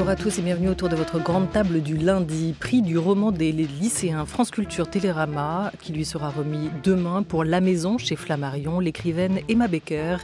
Bonjour à tous et bienvenue autour de votre grande table du lundi. Prix du roman des lycéens France Culture Télérama qui lui sera remis demain pour La Maison chez Flammarion. L'écrivaine Emma Becker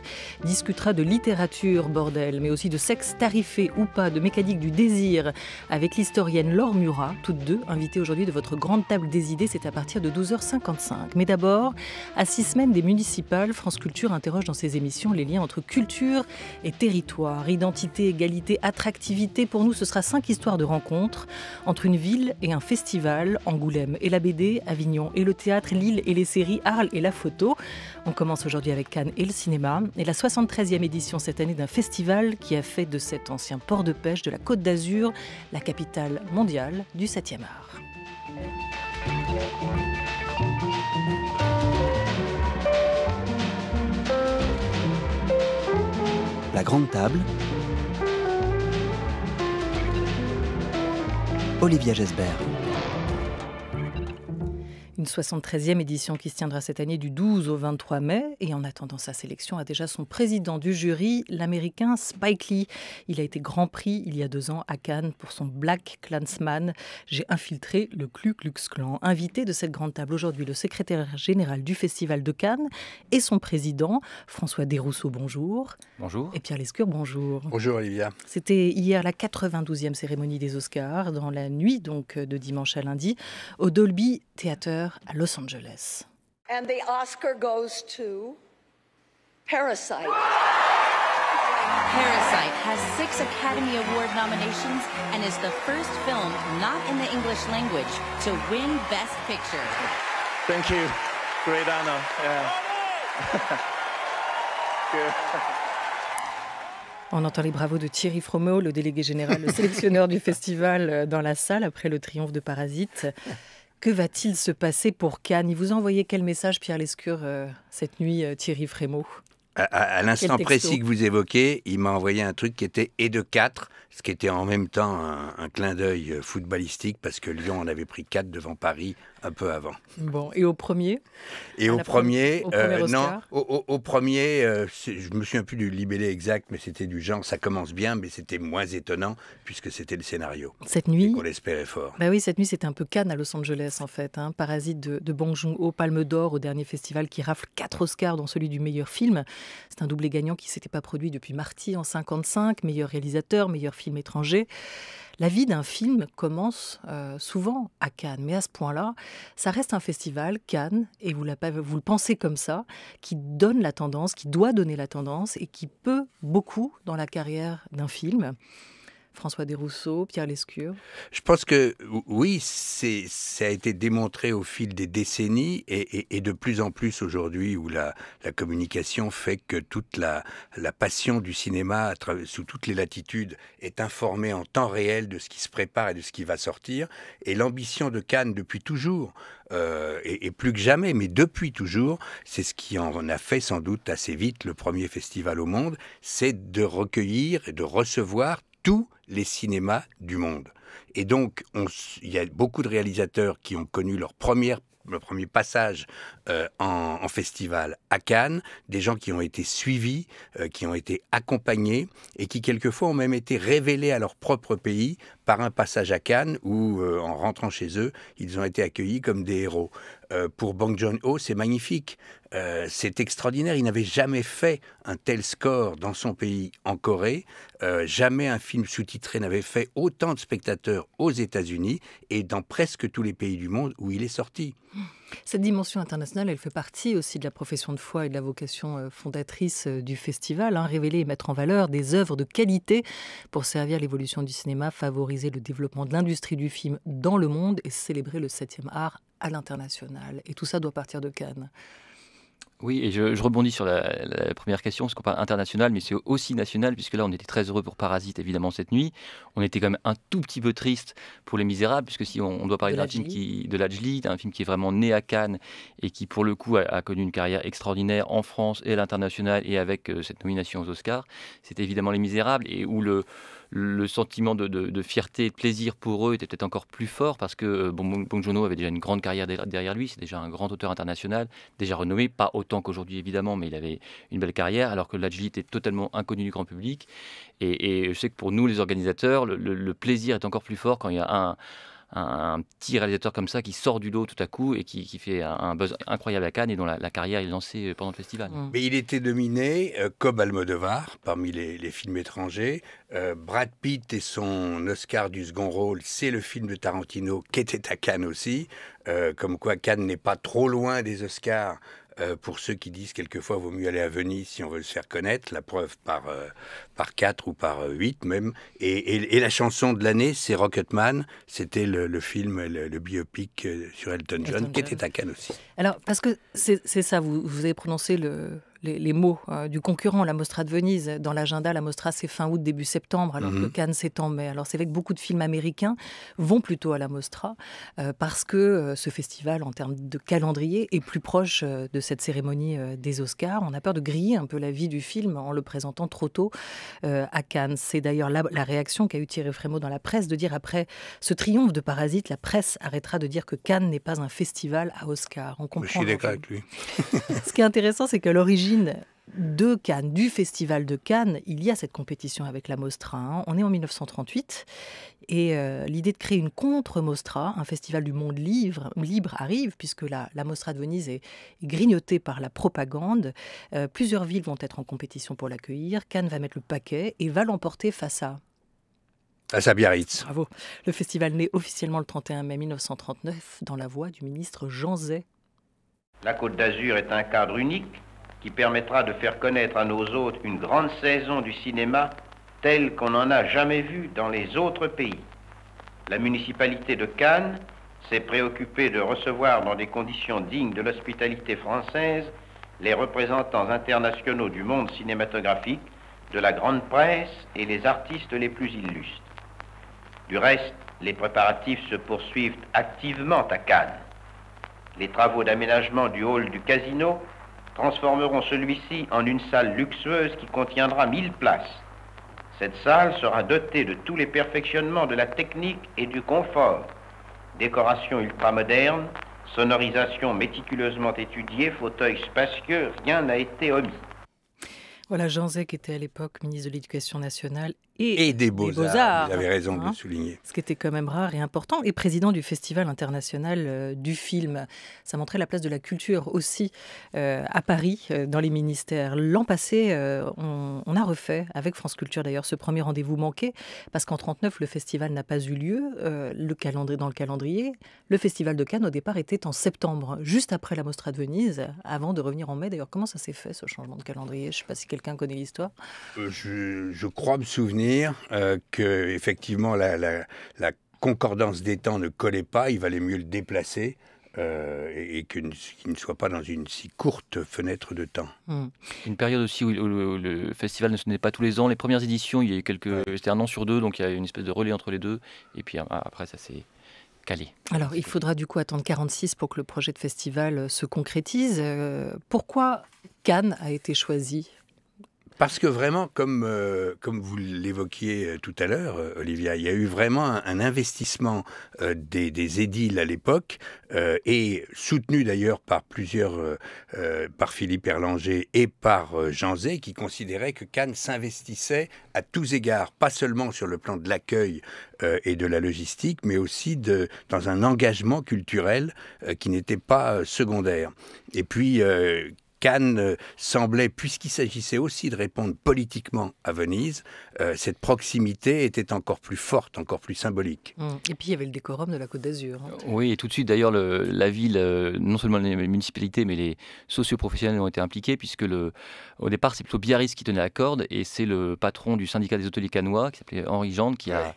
discutera de littérature, bordel, mais aussi de sexe tarifé ou pas, de mécanique du désir avec l'historienne Laure Murat, toutes deux invitées aujourd'hui de votre grande table des idées. C'est à partir de 12h55. Mais d'abord, à six semaines des municipales, France Culture interroge dans ses émissions les liens entre culture et territoire, identité, égalité, attractivité pour ce sera cinq histoires de rencontres entre une ville et un festival, Angoulême et la BD, Avignon et le théâtre, Lille et les séries, Arles et la photo. On commence aujourd'hui avec Cannes et le cinéma et la 73e édition cette année d'un festival qui a fait de cet ancien port de pêche de la Côte d'Azur la capitale mondiale du 7e art. La grande table Olivia Jesbert une 73e édition qui se tiendra cette année du 12 au 23 mai. Et en attendant sa sélection, a déjà son président du jury, l'américain Spike Lee. Il a été grand prix il y a deux ans à Cannes pour son Black Klansman. J'ai infiltré le Klu Klux Clan. Invité de cette grande table aujourd'hui, le secrétaire général du Festival de Cannes et son président, François Desrousseaux, bonjour. Bonjour. Et Pierre Lescure, bonjour. Bonjour Olivia. C'était hier la 92e cérémonie des Oscars, dans la nuit donc de dimanche à lundi, au Dolby Theater à Los Angeles. And the Oscar goes to Parasite. Parasite has six Academy Award nominations and is the first film not in the English language to win Best Picture. Thank you. Great honor. Yeah. On entend les bravos de Thierry Fromeau, le délégué général, le sélectionneur du festival, euh, dans la salle après le triomphe de Parasite. Que va-t-il se passer pour Cannes Il vous a envoyé quel message, Pierre Lescure, euh, cette nuit, euh, Thierry Frémaux à, l'instant précis que vous évoquez, il m'a envoyé un truc qui était et de quatre » ce qui était en même temps un, clin d'œil euh, footballistique parce que Lyon en avait pris quatre devant Paris un peu avant. Bon, et au premier Et au premier, euh, non, au, premier, euh, je me souviens plus du libellé exact, mais c'était du genre ça commence bien, mais c'était moins étonnant puisque c'était le scénario. Cette nuit On l'espérait fort. Bah oui, cette nuit c'était un peu Cannes à Los Angeles en fait. Hein, parasite de, de Bong ho Palme d'Or au dernier festival qui rafle quatre Oscars dont celui du meilleur film. C'est un doublé gagnant qui s'était pas produit depuis Marty en 55, meilleur réalisateur, meilleur film film étranger. La vie d'un film commence euh, souvent à Cannes, mais à ce point-là, ça reste un festival, Cannes, et vous, vous le pensez comme ça, qui donne la tendance, qui doit donner la tendance et qui peut beaucoup dans la carrière d'un film. François Desrousseaux, Pierre Lescure Je pense que oui, ça a été démontré au fil des décennies et, de plus en plus aujourd'hui où la, communication fait que toute la, passion du cinéma sous toutes les latitudes est informée en temps réel de ce qui se prépare et de ce qui va sortir. Et l'ambition de Cannes depuis toujours, et, euh, et, plus que jamais, mais depuis toujours, c'est ce qui en a fait sans doute assez vite le premier festival au monde, c'est de recueillir et de recevoir tous les cinémas du monde. Et donc, il y a beaucoup de réalisateurs qui ont connu leur première premier passage euh, en, festival à Cannes, des gens qui ont été suivis, euh, qui ont été accompagnés et qui quelquefois ont même été révélés à leur propre pays par un passage à Cannes où, euh, en rentrant chez eux, ils ont été accueillis comme des héros. Euh, pour Bang Joon-ho, c'est magnifique, euh, c'est extraordinaire. Il n'avait jamais fait un tel score dans son pays, en Corée. jamais un film sous-titré n'avait fait autant de spectateurs aux États-Unis et dans presque tous les pays du monde où il est sorti. Cette dimension internationale, elle fait partie aussi de la profession de foi et de la vocation euh, fondatrice euh, du festival, hein, révéler et mettre en valeur des œuvres de qualité pour servir l'évolution du cinéma, favoriser le développement de l'industrie du film dans le monde et célébrer le septième art à l'international. Et tout ça doit partir de Cannes. Oui, et je, rebondis sur la, première question, parce qu'on parle international, mais c'est aussi national, puisque là, on était très heureux pour Parasite, évidemment, cette nuit. On était quand même un tout petit peu triste pour Les Misérables, puisque si on, doit parler d'un film qui, de l'Ajli, un film qui est vraiment né à Cannes et qui, pour le coup, a, connu une carrière extraordinaire en France et à l'international, et avec euh, cette nomination aux Oscars, c'est évidemment Les Misérables, et où le, le sentiment de, fierté et de plaisir pour eux était peut-être encore plus fort parce que bon, euh, bon avait déjà une grande carrière derrière lui, c'est déjà un grand auteur international, déjà renommé, pas autant qu'aujourd'hui évidemment, mais il avait une belle carrière, alors que l'agilité était totalement inconnue du grand public. Et, je sais que pour nous, les organisateurs, le plaisir est encore plus fort quand il y a un un, petit réalisateur comme ça qui sort du lot tout à coup et qui, fait un, buzz incroyable à Cannes et dont la, carrière est lancée euh, pendant le festival. Mm. Mais il était dominé, euh, comme Almodovar, parmi les, films étrangers. Euh, Brad Pitt et son Oscar du second rôle, c'est le film de Tarantino qui était à Cannes aussi. comme quoi Cannes n'est pas trop loin des Oscars euh, pour ceux qui disent quelquefois vaut mieux aller à Venise si on veut se faire connaître, la preuve par, euh, par 4 ou par 8 euh, même. Et, la chanson de l'année, c'est Rocketman, c'était le, film, le, biopic sur Elton John, qui était à Cannes aussi. Alors, parce que c'est ça, vous, vous avez prononcé le, les, mots euh, du concurrent, la Mostra de Venise. Dans l'agenda, la Mostra, c'est fin août, début septembre, alors mhm. que Cannes, c'est en mai. Alors c'est vrai que beaucoup de films américains vont plutôt à la Mostra euh, parce que euh, ce festival, en termes de calendrier, est plus proche de cette cérémonie des Oscars. On a peur de griller un peu la vie du film en le présentant trop tôt à Cannes. C'est d'ailleurs la, réaction qu'a eu Thierry Frémaux dans la presse de dire après ce triomphe de Parasite, la presse arrêtera de dire que Cannes n'est pas un festival à Oscar. On comprend. Je suis d'accord avec lui. ce qui est intéressant, c'est qu'à l'origine, de Cannes, du Festival de Cannes, il y a cette compétition avec la Mostra. Hein. On est en 1938 et euh, l'idée de créer une contre-Mostra, un festival du monde libre, libre arrive puisque la, Mostra de Venise est, grignotée par la propagande. Euh, plusieurs villes vont être en compétition pour l'accueillir. Cannes va mettre le paquet et va l'emporter face à à Biarritz. Bravo. Le festival naît officiellement le 31 mai 1939 dans la voix du ministre Jean Zay. La Côte d'Azur est un cadre unique qui permettra de faire connaître à nos hôtes une grande saison du cinéma telle qu'on n'en a jamais vue dans les autres pays. La municipalité de Cannes s'est préoccupée de recevoir dans des conditions dignes de l'hospitalité française les représentants internationaux du monde cinématographique, de la grande presse et les artistes les plus illustres. Du reste, les préparatifs se poursuivent activement à Cannes. Les travaux d'aménagement du hall du casino transformeront celui-ci en une salle luxueuse qui contiendra 1000 places. Cette salle sera dotée de tous les perfectionnements de la technique et du confort. Décoration ultramoderne, sonorisation méticuleusement étudiée, fauteuils spacieux, rien n'a été omis. Voilà, Jean qui était à l'époque ministre de l'Éducation nationale et, des Beaux-Arts. vous avez raison de le hein. souligner. Ce qui était quand même rare et important. Et président du Festival international euh, du film. Ça montrait la place de la culture aussi euh, à Paris, euh, dans les ministères. L'an passé, on, a refait, avec France Culture d'ailleurs, ce premier rendez-vous manqué, parce qu'en 1939 le festival n'a pas eu lieu le calendrier, dans le calendrier. Le Festival de Cannes, au départ, était en septembre, juste après la Mostra de Venise, avant de revenir en mai. D'ailleurs, comment ça s'est fait, ce changement de calendrier Je ne sais pas si quelqu'un connaît l'histoire. je crois me souvenir euh, que effectivement la, concordance des temps ne collait pas, il valait mieux le déplacer. Euh, et, qu'il ne soit pas dans une si courte fenêtre de temps. Hmm. Une période aussi où, le, festival ne se tenait pas tous les ans. Les premières éditions, il quelques, c'était un an sur deux, donc il y a eu une espèce de relais entre les deux. Et puis ah, après, ça s'est calé. Alors, il faudra du coup attendre 46 pour que le projet de festival euh, se concrétise. pourquoi Cannes a été choisi parce que vraiment, comme, euh, comme vous l'évoquiez euh, tout à l'heure, euh, Olivia, il y a eu vraiment un, investissement des, édiles à l'époque, et soutenu d'ailleurs par plusieurs, par Philippe Erlanger et par Jean Zé qui considérait que Cannes s'investissait à tous égards, pas seulement sur le plan de l'accueil et de la logistique, mais aussi de, dans un engagement culturel qui n'était pas secondaire. Et puis, Cannes euh, semblait, puisqu'il s'agissait aussi de répondre politiquement à Venise, euh, cette proximité était encore plus forte, encore plus symbolique. Mmh. Et puis il y avait le décorum de la Côte d'Azur. Hein. Oui, et tout de suite d'ailleurs la ville, euh, non seulement les municipalités, mais les socioprofessionnels ont été impliqués, puisque le, au départ c'est plutôt Biarritz qui tenait la corde, et c'est le patron du syndicat des hôteliers canois, qui s'appelait Henri Jeanne, qui a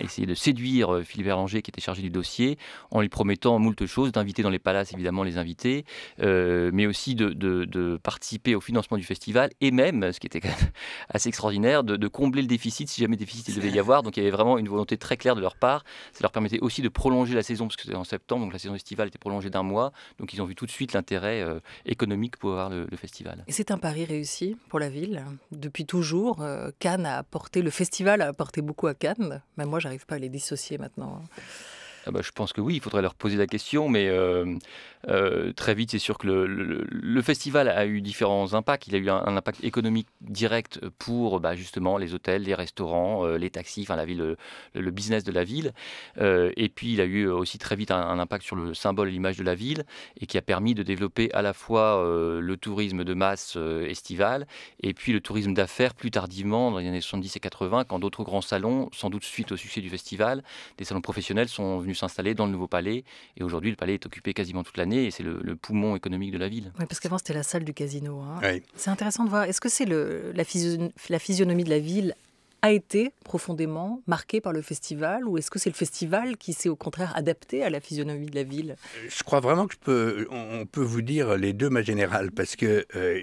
essayé de séduire Philippe Ranger, qui était chargé du dossier, en lui promettant moult choses, d'inviter dans les palaces évidemment les invités. Euh, euh, mais aussi de, participer au financement du festival et même, ce qui était quand même assez extraordinaire, de, combler le déficit si jamais déficit il devait y avoir. Donc il y avait vraiment une volonté très claire de leur part. Ça leur permettait aussi de prolonger la saison, parce que c'était en septembre, donc la saison estivale était prolongée d'un mois. Donc ils ont vu tout de suite l'intérêt euh, économique pour avoir le, festival. Et c'est un pari réussi pour la ville. Depuis toujours, euh, Cannes a apporté, le festival a apporté beaucoup à Cannes. Mais moi, j'arrive pas à les dissocier maintenant. Ah bah, je pense que oui, il faudrait leur poser la question, mais euh, très vite, c'est sûr que le, festival a eu différents impacts. Il a eu un, impact économique direct pour bah, justement les hôtels, les restaurants, euh, les taxis, enfin la ville, le, business de la ville. Euh, et puis, il a eu aussi très vite un, impact sur le symbole et l'image de la ville et qui a permis de développer à la fois le tourisme de masse estival et puis le tourisme d'affaires plus tardivement dans les années 70 et 80 quand d'autres grands salons, sans doute suite au succès du festival, des salons professionnels sont venus s'installer dans le nouveau palais. Et aujourd'hui, le palais est occupé quasiment toute l'année et c'est le, poumon économique de la ville. Oui, parce qu'avant c'était la salle du casino. Hein. C'est intéressant de voir. Est-ce que c'est la, physionomie de la ville a été profondément marquée par le festival ou est-ce que c'est le festival qui s'est au contraire adapté à la physionomie de la ville Je crois vraiment que on peut vous dire les deux, ma générale, parce que euh,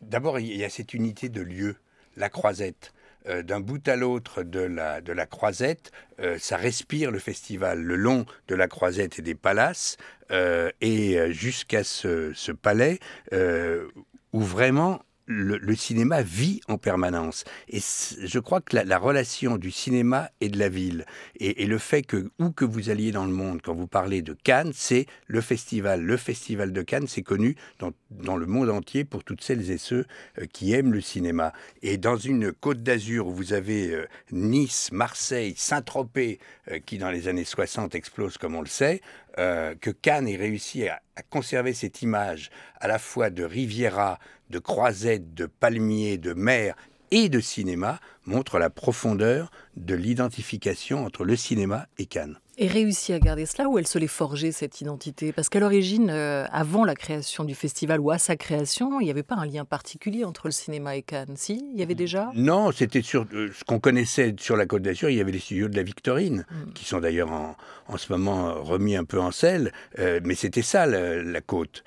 d'abord il y a cette unité de lieu, la croisette. Euh, d'un bout à l'autre de la, de la croisette, euh, ça respire le festival le long de la croisette et des palaces, euh, et jusqu'à ce, ce, palais où vraiment le, cinéma vit en permanence. Et je crois que la, relation du cinéma et de la ville, et, le fait que où que vous alliez dans le monde, quand vous parlez de Cannes, c'est le festival. Le festival de Cannes, c'est connu dans, le monde entier pour toutes celles et ceux euh, qui aiment le cinéma. Et dans une côte d'Azur où vous avez euh, Nice, Marseille, Saint-Tropez, euh, qui dans les années 60 explose comme on le sait, que Cannes ait réussi à conserver cette image à la fois de Riviera, de croisettes, de palmiers, de mer et de cinéma montre la profondeur de l'identification entre le cinéma et Cannes. Et réussi à garder cela ou elle se l'est forgée, cette identité Parce qu'à l'origine, euh, avant la création du festival ou à sa création, il n'y avait pas un lien particulier entre le cinéma et Cannes. Si, il y avait déjà Non, c'était sur euh, ce qu'on connaissait sur la Côte d'Azur, il y avait les studios de la Victorine, mm. qui sont d'ailleurs en, ce moment euh, remis un peu en selle, mais c'était ça la Côte.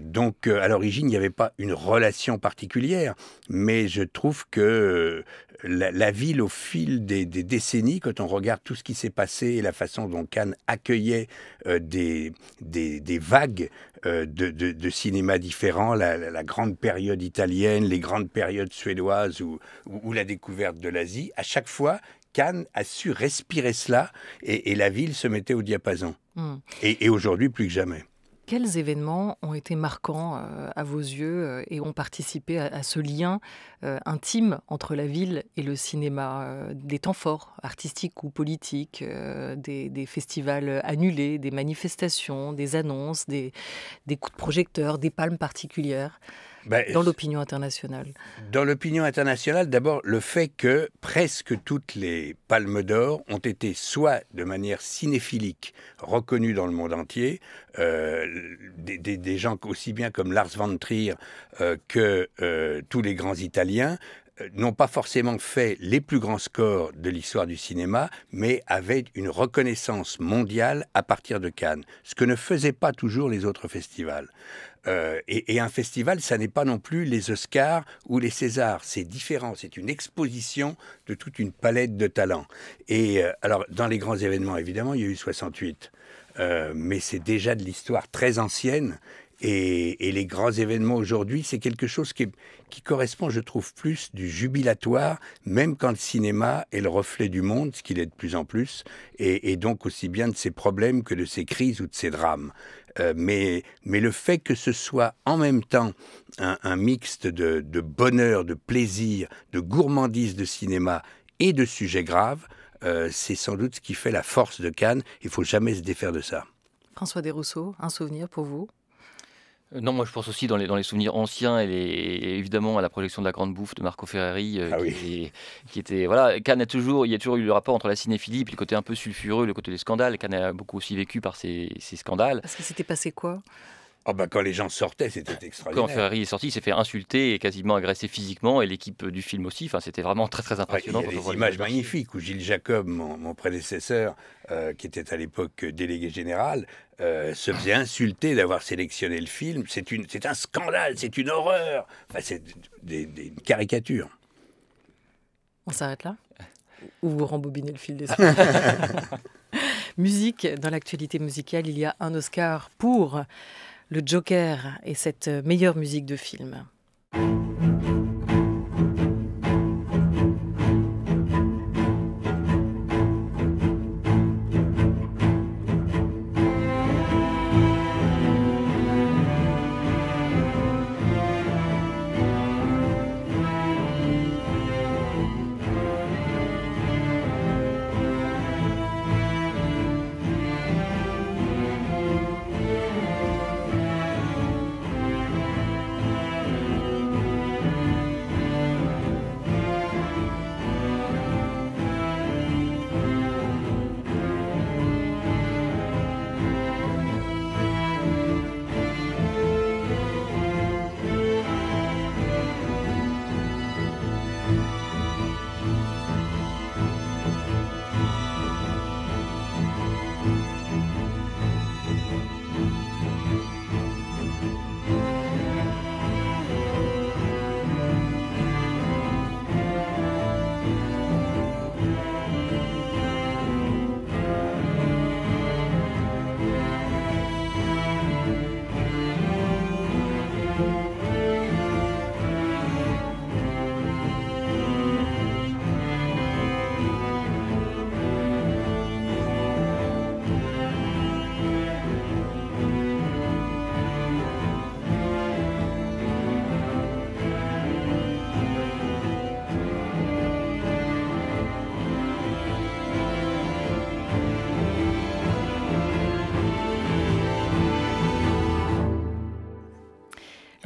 donc à l'origine, il n'y avait pas une relation particulière, mais je trouve que la, ville au fil des, décennies, quand on regarde tout ce qui s'est passé et la façon dont Cannes accueillait euh, des, vagues euh, de, de, cinéma différents, la, grande période italienne, les grandes périodes suédoises ou, la découverte de l'Asie, à chaque fois, Cannes a su respirer cela et, la ville se mettait au diapason. Hmm. et aujourd'hui plus que jamais. Quels événements ont été marquants euh, à vos yeux euh, et ont participé à, ce lien euh, intime entre la ville et le cinéma Des temps forts, artistiques ou politiques, des, festivals annulés, des manifestations, des annonces, des, des coups de projecteur, des palmes particulières ben, dans l'opinion internationale. Dans l'opinion internationale, d'abord, le fait que presque toutes les palmes d'or ont été soit de manière cinéphilique reconnues dans le monde entier, euh, des, gens aussi bien comme Lars van Trier euh, que euh, tous les grands Italiens, n'ont pas forcément fait les plus grands scores de l'histoire du cinéma, mais avaient une reconnaissance mondiale à partir de Cannes, ce que ne faisaient pas toujours les autres festivals. Euh, et, un festival, ça n'est pas non plus les Oscars ou les Césars. C'est différent. C'est une exposition de toute une palette de talents. Et euh, alors, dans les grands événements, évidemment, il y a eu 68. Euh, mais c'est déjà de l'histoire très ancienne. Et, et, les grands événements aujourd'hui, c'est quelque chose qui est, qui correspond, je trouve, plus du jubilatoire, même quand le cinéma est le reflet du monde, ce qu'il est de plus en plus, et, donc aussi bien de ses problèmes que de ses crises ou de ses drames. Euh, mais, le fait que ce soit en même temps un, mixte de, bonheur, de plaisir, de gourmandise de cinéma et de sujets graves, euh, c'est sans doute ce qui fait la force de Cannes. Il faut jamais se défaire de ça. François Desrousseaux, un souvenir pour vous euh, non, moi je pense aussi dans les, dans les souvenirs anciens et, évidemment à la projection de la Grande Bouffe de Marco Ferreri, euh, ah qui, était, voilà, Cannes a toujours, il y a toujours eu le rapport entre la cinéphilie, et le côté un peu sulfureux, le côté des scandales. Cannes a beaucoup aussi vécu par ces, ces scandales. Parce que s'était passé quoi oh bah quand les gens sortaient, c'était extraordinaire. Quand Ferreri est sorti, il s'est fait insulter et quasiment agresser physiquement, et l'équipe du film aussi. Enfin, c'était vraiment très très impressionnant. Ah, ouais, il y a des images magnifiques où Gilles Jacob, mon, prédécesseur, euh, qui était à l'époque délégué général, euh, se faisait insulter d'avoir sélectionné le film. C'est un scandale, c'est une horreur. Enfin, c'est des, caricature. On s'arrête là Ou vous rembobinez le fil des Musique, dans l'actualité musicale, il y a un Oscar pour le Joker et cette meilleure musique de film.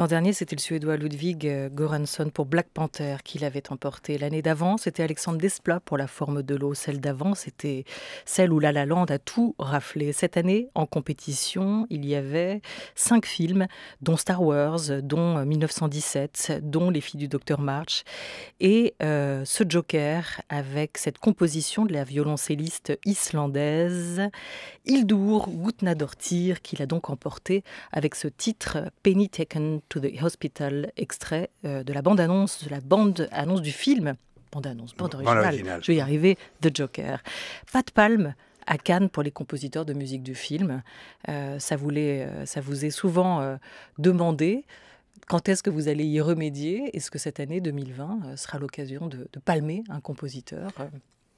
L'an dernier, c'était le Suédois Ludwig euh, Göransson pour Black Panther qui l'avait emporté. L'année d'avant, c'était Alexandre Desplat pour La forme de l'eau. Celle d'avant, c'était celle où La La Land a tout raflé. Cette année, en compétition, il y avait cinq films, dont Star Wars, dont 1917, euh, dont Les filles du docteur March. Et euh, ce Joker, avec cette composition de la violoncelliste islandaise Hildur Gutnadortir, qu'il a donc emporté avec ce titre Penny Taken to the Hospital, extrait euh, de la bande-annonce, de la bande-annonce du film. Bande-annonce, bande originale. Je vais y arriver, The Joker. Pas de palme à Cannes pour les compositeurs de musique du film. Euh, ça, voulait, euh, ça vous est souvent demandé. Quand est-ce que vous allez y remédier Est-ce que cette année 2020 sera l'occasion de, de palmer un compositeur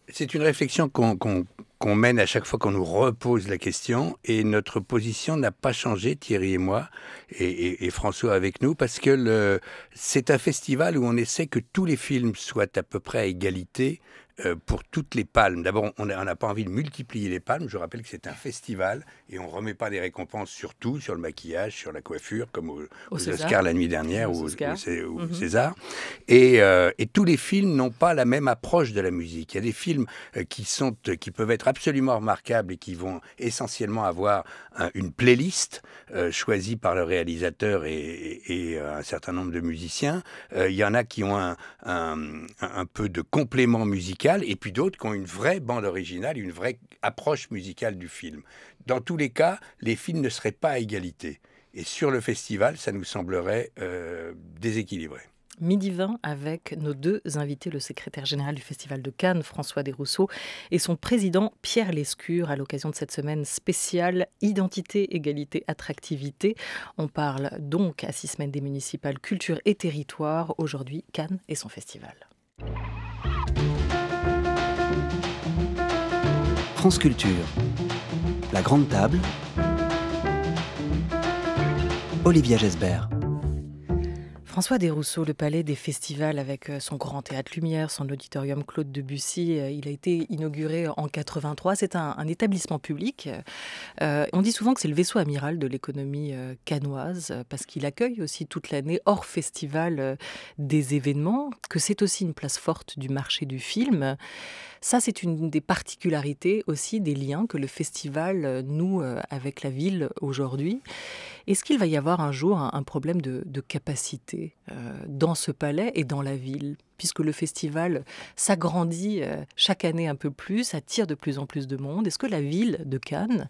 c'est une réflexion qu'on mène à chaque fois qu'on nous repose la question et notre position n'a pas changé, Thierry et moi, et François avec nous, parce que c'est un festival où on essaie que tous les films soient à peu près à égalité euh, pour toutes les palmes. D'abord, on n'a pas envie de multiplier les palmes. Je rappelle que c'est un festival et on ne remet pas des récompenses sur tout, sur le maquillage, sur la coiffure, comme aux, au Oscar Oscars la nuit dernière ou au mhm. César. Euh, et, tous les films n'ont pas la même approche de la musique. Il y a des films euh, qui, sont, qui peuvent être absolument remarquables et qui vont essentiellement avoir une playlist choisie par le réalisateur et, un certain nombre de musiciens. il y en a qui ont un, un peu de complément musical et puis d'autres qui ont une vraie bande originale, une vraie approche musicale du film. Dans tous les cas, les films ne seraient pas à égalité. Et sur le festival, ça nous semblerait euh, déséquilibré. Midi 20 avec nos deux invités, le secrétaire général du Festival de Cannes, François Desrousseaux, et son président, Pierre Lescure, à l'occasion de cette semaine spéciale Identité, égalité, attractivité. On parle donc à six semaines des municipales culture et territoire. Aujourd'hui, Cannes et son festival. France La Grande Table. Olivia Gesbert. François Desrousseaux, le palais des festivals avec euh, son grand théâtre Lumière, son auditorium Claude Debussy, euh, il a été inauguré en 83. C'est un, établissement public. Euh, on dit souvent que c'est le vaisseau amiral de l'économie canoise parce qu'il accueille aussi toute l'année hors festival des événements, que c'est aussi une place forte du marché du film. Ça, c'est une des particularités aussi des liens que le festival noue avec la ville aujourd'hui. Est-ce qu'il va y avoir un jour un, problème de, capacité euh, dans ce palais et dans la ville Puisque le festival s'agrandit euh, chaque année un peu plus, attire de plus en plus de monde, est-ce que la ville de Cannes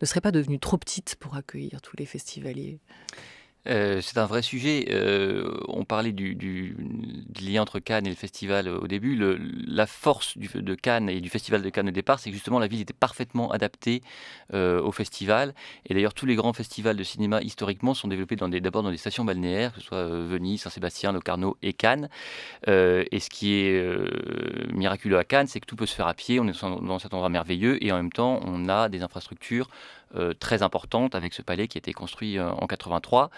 ne serait pas devenue trop petite pour accueillir tous les festivaliers euh, c'est un vrai sujet. Euh, on parlait du, lien entre Cannes et le festival euh, au début. la force de Cannes et du festival de Cannes au départ, c'est que justement la ville était parfaitement adaptée au festival. Et d'ailleurs, tous les grands festivals de cinéma historiquement sont développés d'abord dans, des stations balnéaires, que ce soit Venise, Saint-Sébastien, Locarno et Cannes. et ce qui est miraculeux à Cannes, c'est que tout peut se faire à pied. On est dans cet endroit merveilleux et en même temps, on a des infrastructures euh, très importante avec ce palais qui a été construit euh, en 83.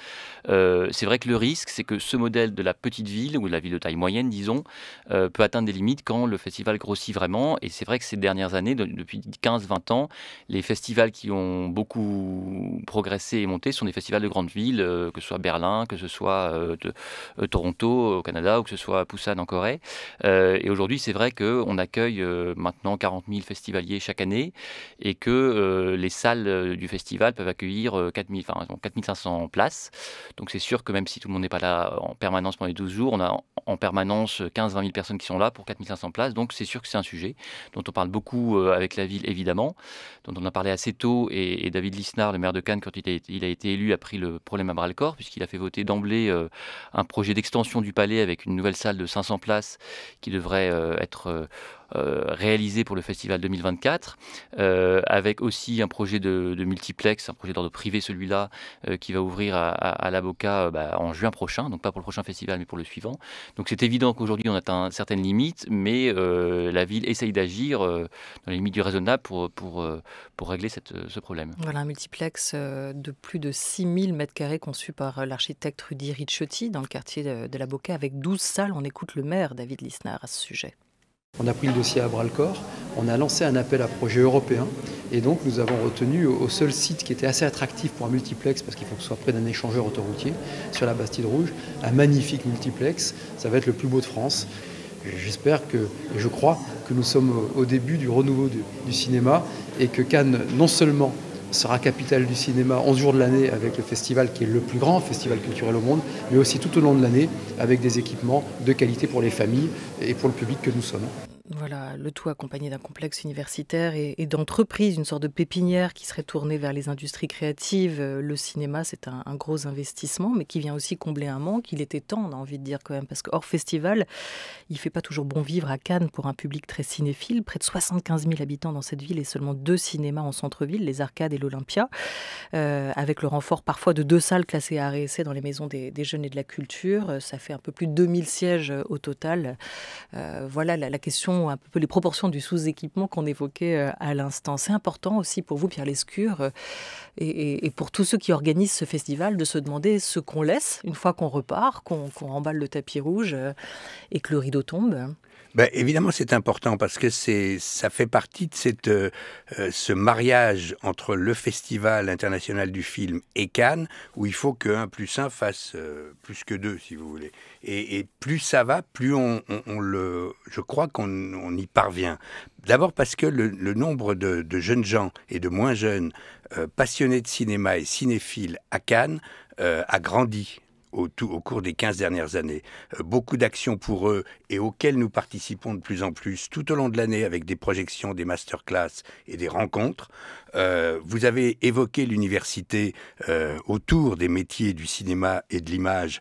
Euh, c'est vrai que le risque, c'est que ce modèle de la petite ville ou de la ville de taille moyenne, disons, peut atteindre des limites quand le festival grossit vraiment. Et c'est vrai que ces dernières années, depuis 15-20 ans, les festivals qui ont beaucoup progressé et monté sont des festivals de grandes villes, que ce soit Berlin, que ce soit Toronto au Canada ou que ce soit Busan en Corée. et aujourd'hui, c'est vrai qu'on accueille maintenant 40 000 festivaliers chaque année et que les salles euh, du festival peuvent accueillir 4000, euh, enfin, 4500 places. Donc c'est sûr que même si tout le monde n'est pas là euh, en permanence pendant les 12 jours, on a en, permanence 15-20 000 personnes qui sont là pour 4500 places. Donc c'est sûr que c'est un sujet dont on parle beaucoup avec la ville, évidemment, dont on a parlé assez tôt. Et, David Lisnard, le maire de Cannes, quand il il a, été élu, a pris le problème à bras le corps, puisqu'il a fait voter d'emblée un projet d'extension du palais avec une nouvelle salle de 500 places qui devrait être euh, réalisé pour le festival 2024, euh, avec aussi un projet de, multiplex, un projet d'ordre privé celui-là, euh, qui va ouvrir à, à, la Boca bah, en juin prochain, donc pas pour le prochain festival, mais pour le suivant. Donc c'est évident qu'aujourd'hui on atteint certaines limites, mais la ville essaye d'agir dans les limites du raisonnable pour, pour, pour régler ce problème. Voilà, un multiplex de plus de 6000 mètres carrés conçu par l'architecte Rudy Ricciotti dans le quartier de la Boca avec 12 salles. On écoute le maire David Lisnard à ce sujet. On a pris le dossier à bras le corps, on a lancé un appel à projet européen et donc nous avons retenu au seul site qui était assez attractif pour un multiplex parce qu'il faut que ce soit près d'un échangeur autoroutier sur la Bastide Rouge, un magnifique multiplex, ça va être le plus beau de France. J'espère que, et je crois, que nous sommes au début du renouveau du cinéma et que Cannes non seulement sera capitale du cinéma 11 jours de l'année avec le festival qui est le plus grand festival culturel au monde, mais aussi tout au long de l'année avec des équipements de qualité pour les familles et pour le public que nous sommes. Voilà, le tout accompagné d'un complexe universitaire et, d'entreprises, une sorte de pépinière qui serait tournée vers les industries créatives. Euh, le cinéma, c'est un, gros investissement, mais qui vient aussi combler un manque. Il était temps, on a envie de dire quand même, parce que hors festival, il fait pas toujours bon vivre à Cannes pour un public très cinéphile. Près de 75 000 habitants dans cette ville et seulement deux cinémas en centre-ville, les Arcades et l'Olympia, euh, avec le renfort parfois de deux salles classées à RSC e dans les maisons des, jeunes et de la culture. Euh, ça fait un peu plus de 2000 sièges au total. voilà la question un peu les proportions du sous-équipement qu'on évoquait euh, à l'instant. C'est important aussi pour vous, Pierre Lescure, euh, et, pour tous ceux qui organisent ce festival, de se demander ce qu'on laisse une fois qu'on repart, qu'on remballe le tapis rouge euh, et que le rideau tombe. Ben, évidemment, c'est important parce que ça fait partie de cette, euh, euh, ce mariage entre le Festival international du film et Cannes, où il faut que 1 plus 1 fasse euh, plus que deux, si vous voulez. Et, plus ça va, plus on, le... Je crois qu'on y parvient. D'abord parce que le, nombre de, jeunes gens et de moins jeunes passionnés de cinéma et cinéphiles à Cannes a grandi au, cours des 15 dernières années. Euh, beaucoup d'actions pour eux et auxquelles nous participons de plus en plus tout au long de l'année avec des projections, des masterclass et des rencontres. Euh, vous avez évoqué l'université euh, autour des métiers du cinéma et de l'image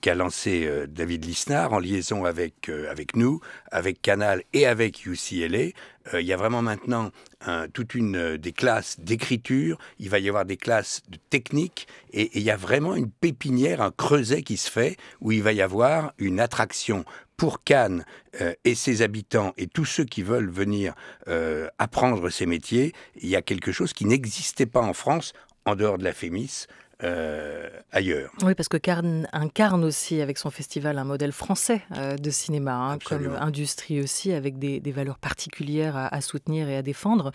qu'a lancé David Lisnard en liaison avec, avec nous, avec Canal et avec UCLA. Euh, il y a vraiment maintenant euh, toute une euh, des classes d'écriture, il va y avoir des classes de technique, et, il y a vraiment une pépinière, un creuset qui se fait, où il va y avoir une attraction pour Cannes et ses habitants et tous ceux qui veulent venir apprendre ces métiers, il y a quelque chose qui n'existait pas en France en dehors de la Fémis euh, ailleurs. Oui, parce que Carne incarne aussi avec son festival un modèle français euh, de cinéma, hein, comme industrie aussi, avec des, valeurs particulières à, à, soutenir et à défendre.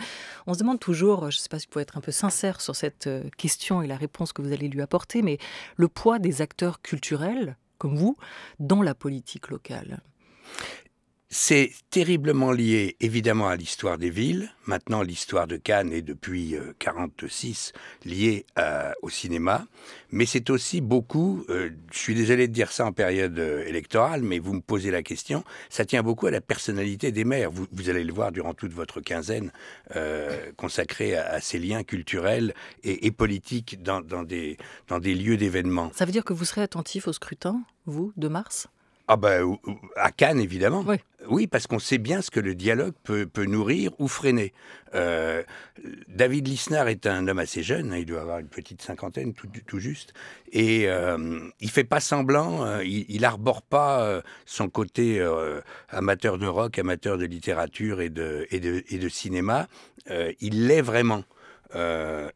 On se demande toujours, je ne sais pas si vous pouvez être un peu sincère sur cette euh, question et la réponse que vous allez lui apporter, mais le poids des acteurs culturels, comme vous, dans la politique locale. C'est terriblement lié évidemment à l'histoire des villes. Maintenant, l'histoire de Cannes est depuis 1946 euh, liée euh, au cinéma. Mais c'est aussi beaucoup, euh, je suis désolé de dire ça en période électorale, mais vous me posez la question, ça tient beaucoup à la personnalité des maires. Vous, allez le voir durant toute votre quinzaine consacrée à, ces liens culturels et, politiques dans, des, dans des lieux d'événements. Ça veut dire que vous serez attentif au scrutin, vous, de mars ah bah, à Cannes, évidemment. Oui. parce qu'on sait bien ce que le dialogue peut, nourrir ou freiner. Euh, David Lisnard est un homme assez jeune, hein, il doit avoir une petite cinquantaine, tout, tout juste, et euh, il fait pas semblant, euh, il, il, arbore pas son côté amateur de rock, amateur de littérature et de, et de, cinéma, il l'est vraiment.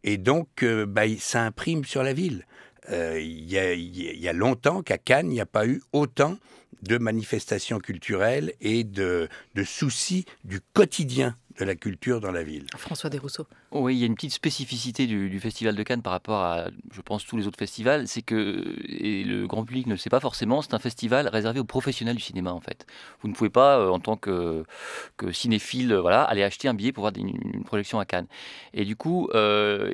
et donc, bah, ça imprime sur la ville. Euh, il y, a longtemps qu'à Cannes, il n'y a pas eu autant de manifestations culturelles et de soucis du quotidien de la culture dans la ville. François Desrousseaux. Oh oui, il y a une petite spécificité du, Festival de Cannes par rapport à, je pense, tous les autres festivals, c'est que, et le grand public ne le sait pas forcément, c'est un festival réservé aux professionnels du cinéma en fait. Vous ne pouvez pas, euh, en tant que, que cinéphile, euh, voilà, aller acheter un billet pour voir une, une projection à Cannes. Et du coup, euh,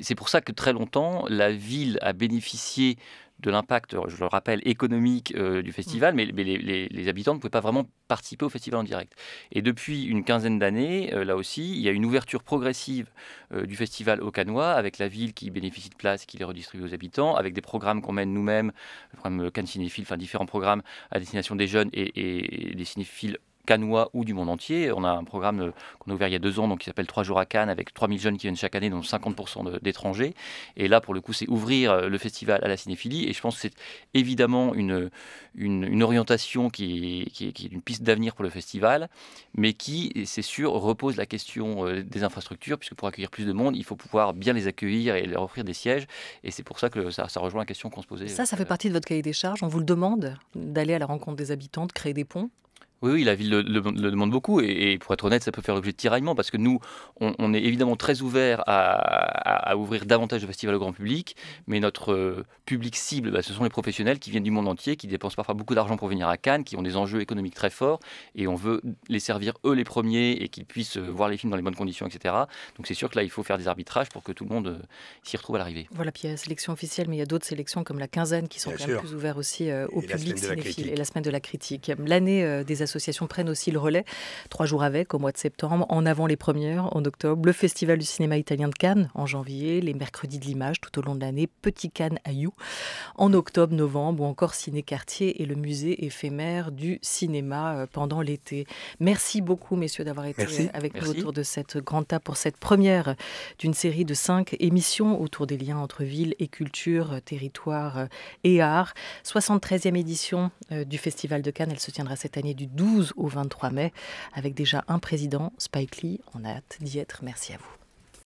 c'est pour ça que très longtemps, la ville a bénéficié de l'impact, euh, je le rappelle, économique euh, du mmh. festival, mais, les, habitants ne pouvaient pas vraiment participer au festival en direct. Et depuis une quinzaine d'années, euh, là aussi, il y a une ouverture progressive du festival au Canois, avec la ville qui bénéficie de places, qui les redistribue aux habitants, avec des programmes qu'on mène nous-mêmes, le programme Cannes enfin différents programmes à destination des jeunes et, et des cinéphiles canois ou du monde entier. On a un programme euh, qu'on a ouvert il y a deux ans, donc qui s'appelle 3 jours à Cannes, avec 3000 jeunes qui viennent chaque année, dont 50% d'étrangers. Et là, pour le coup, c'est ouvrir euh, le festival à la cinéphilie. Et je pense que c'est évidemment une, orientation qui est, une piste d'avenir pour le festival, mais qui, c'est sûr, repose la question euh, des infrastructures, puisque pour accueillir plus de monde, il faut pouvoir bien les accueillir et leur offrir des sièges. Et c'est pour ça que ça, ça rejoint la question qu'on se posait. Ça, ça fait partie de votre cahier des charges. On vous le demande d'aller à la rencontre des habitants, de créer des ponts oui, la ville le, demande beaucoup et, pour être honnête, ça peut faire l'objet de tiraillement parce que nous, on, est évidemment très ouvert à, ouvrir davantage de festivals au grand public, mais notre euh, public cible, bah, ce sont les professionnels qui viennent du monde entier, qui dépensent parfois beaucoup d'argent pour venir à Cannes, qui ont des enjeux économiques très forts et on veut les servir eux les premiers et qu'ils puissent euh, voir les films dans les bonnes conditions, etc. Donc c'est sûr que là, il faut faire des arbitrages pour que tout le monde euh, s'y retrouve à l'arrivée. Voilà, puis il y a la sélection officielle, mais il y a d'autres sélections comme la quinzaine qui sont Bien quand même plus ouvertes aussi au public cinéphile et la semaine de la critique. L'année des associations prennent aussi le relais. Trois jours avec au mois de septembre, en avant les premières en octobre, le Festival du cinéma italien de Cannes en janvier, les mercredis de l'image tout au long de l'année, Petit Cannes à You en octobre, novembre ou encore Ciné Quartier et le musée éphémère du cinéma euh, pendant l'été. Merci beaucoup messieurs d'avoir été euh, avec nous autour de cette grande table pour cette première d'une série de cinq émissions autour des liens entre ville et culture, euh, territoire et art. 73e édition du Festival de Cannes, elle se tiendra cette année du 12 au 23 mai, avec déjà un président, Spike Lee, en hâte d'y être. Merci à vous.